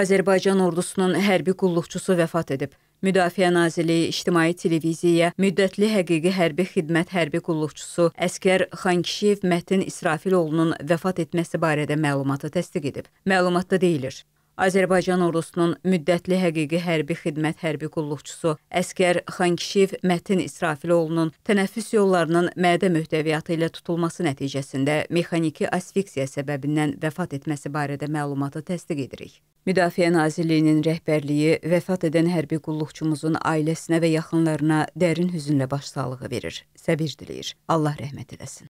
Azərbaycan ordusunun hərbi qulluqçusu vəfat edib. Müdafiə Nazirliyi İctimai Televiziyaya müddətli həqiqi hərbi xidmət hərbi qulluqçusu əskər Xankişiyev Mətin İsrafiloğlunun vəfat etməsi barədə məlumatı təsdiq edib. Məlumatda deyilir: Azərbaycan ordusunun müddətli həqiqi hərbi xidmət hərbi qulluqçusu əsgər Xankişiyev Mətin İsrafiloğlunun tənəffüs yollarının mədə möhtəviyyatı ilə tutulması nəticəsində mexaniki asfiksiya səbəbindən vəfat etməsi barədə məlumatı təsdiq edirik. Müdafiə Nazirliyinin rəhbərliyi vəfat edən hərbi qulluqçumuzun ailəsinə və yaxınlarına dərin hüznlə başsağlığı verir, səbir diləyir. Allah rəhmət eləsin.